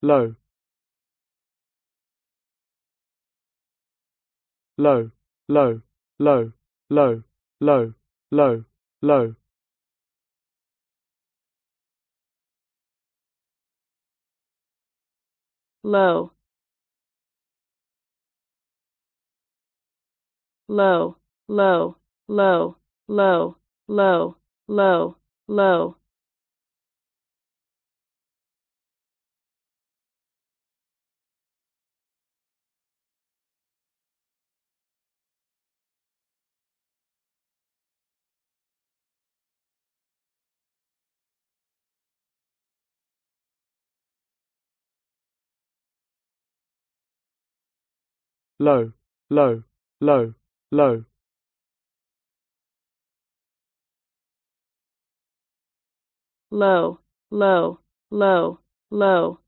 low low low low low low low low low low low low low low low low low, low, low, low. Low, low, low, low.